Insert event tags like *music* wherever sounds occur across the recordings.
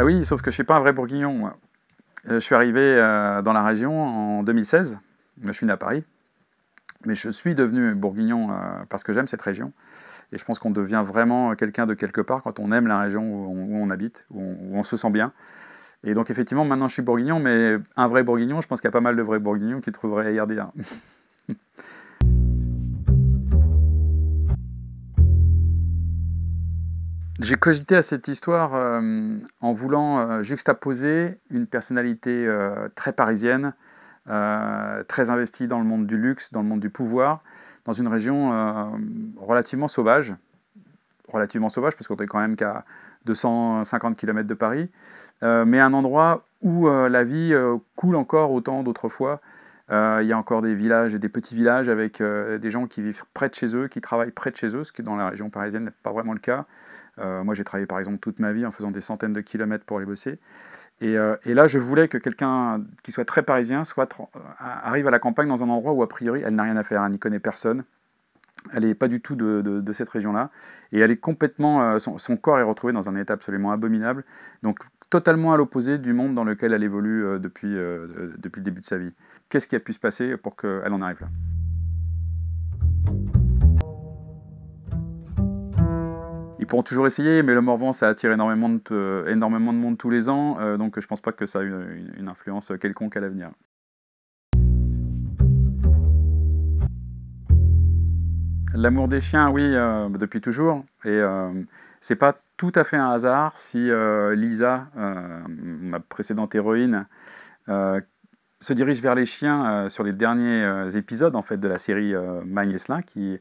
Ah oui, sauf que je ne suis pas un vrai bourguignon, euh, Je suis arrivé euh, dans la région en 2016. Je suis né à Paris. Mais je suis devenu bourguignon euh, parce que j'aime cette région. Et je pense qu'on devient vraiment quelqu'un de quelque part quand on aime la région où on, habite, où on, se sent bien. Et donc effectivement, maintenant je suis bourguignon, mais un vrai bourguignon, je pense qu'il y a pas mal de vrais bourguignons qui trouveraient ailleurs *laughs* J'ai cogité à cette histoire euh, en voulant euh, juxtaposer une personnalité euh, très parisienne, très investie dans le monde du luxe, dans le monde du pouvoir, dans une région relativement sauvage, relativement sauvage, parce qu'on n'est quand même qu'à 250 km de Paris, mais un endroit où la vie coule encore autant d'autrefois, euh, il y a encore des villages, et des petits villages avec euh, des gens qui vivent près de chez eux, qui travaillent près de chez eux, ce qui dans la région parisienne n'est pas vraiment le cas. Euh, moi, j'ai travaillé par exemple toute ma vie en faisant des centaines de kilomètres pour aller bosser. Et, là, je voulais que quelqu'un qui soit très parisien soit arrive à la campagne dans un endroit où, a priori, elle n'a rien à faire, elle n'y connaît personne. Elle n'est pas du tout de, cette région-là. Et elle est complètement. son, son, corps est retrouvé dans un état absolument abominable. Donc, totalement à l'opposé du monde dans lequel elle évolue euh, depuis, euh, depuis le début de sa vie. Qu'est-ce qui a pu se passer pour qu'elle en arrive là Ils pourront toujours essayer, mais le Morvan, ça attire énormément de, énormément de monde tous les ans, euh, donc je pense pas que ça ait une, une influence quelconque à l'avenir. L'amour des chiens, oui, depuis toujours, et c'est pas tout à fait un hasard si euh, Lisa, euh, ma précédente héroïne, euh, se dirige vers les chiens sur les derniers épisodes en fait de la série Magneslin qui,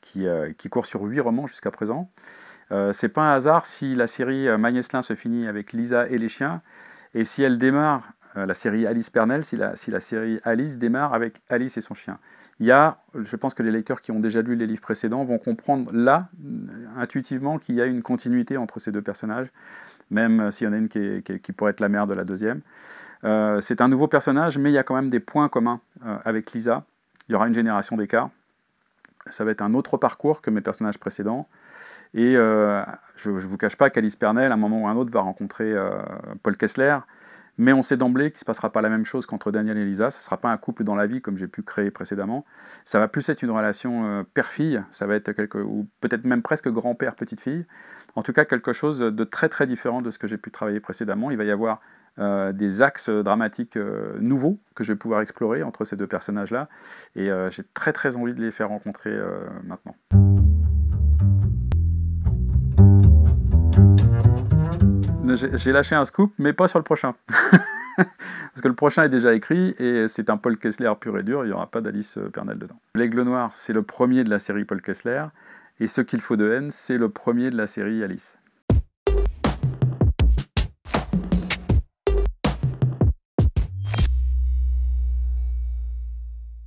qui, court sur huit romans jusqu'à présent. c'est pas un hasard si la série Magneslin se finit avec Lisa et les chiens et si elle démarre euh, la série Alice Pernell, si la, série Alice démarre avec Alice et son chien. Il y a, je pense que les lecteurs qui ont déjà lu les livres précédents vont comprendre là, euh, intuitivement, qu'il y a une continuité entre ces deux personnages, même euh, s'il y en a une qui, qui, pourrait être la mère de la deuxième. c'est un nouveau personnage, mais il y a quand même des points communs avec Lisa. Il y aura une génération d'écart. Ça va être un autre parcours que mes personnages précédents. Et je ne vous cache pas qu'Alice Pernelle, à un moment ou à un autre, va rencontrer Paul Kessler, mais on sait d'emblée qu'il ne se passera pas la même chose qu'entre Daniel et Lisa. Ce ne sera pas un couple dans la vie comme j'ai pu créer précédemment. Ça va plus être une relation euh, père-fille. Ça va être quelque, ou peut-être même presque grand-père-petite-fille. En tout cas, quelque chose de très très différent de ce que j'ai pu travailler précédemment. Il va y avoir euh, des axes dramatiques euh, nouveaux que je vais pouvoir explorer entre ces deux personnages-là. Et j'ai très très envie de les faire rencontrer maintenant. Euh, j'ai lâché un scoop, mais pas sur le prochain. *laughs* Parce que le prochain est déjà écrit et c'est un Paul Kessler pur et dur, il n'y aura pas d'Alice euh, Pernelle dedans. L'Aigle Noir, c'est le premier de la série Paul Kessler, et Ce qu'il faut de haine, c'est le premier de la série Alice.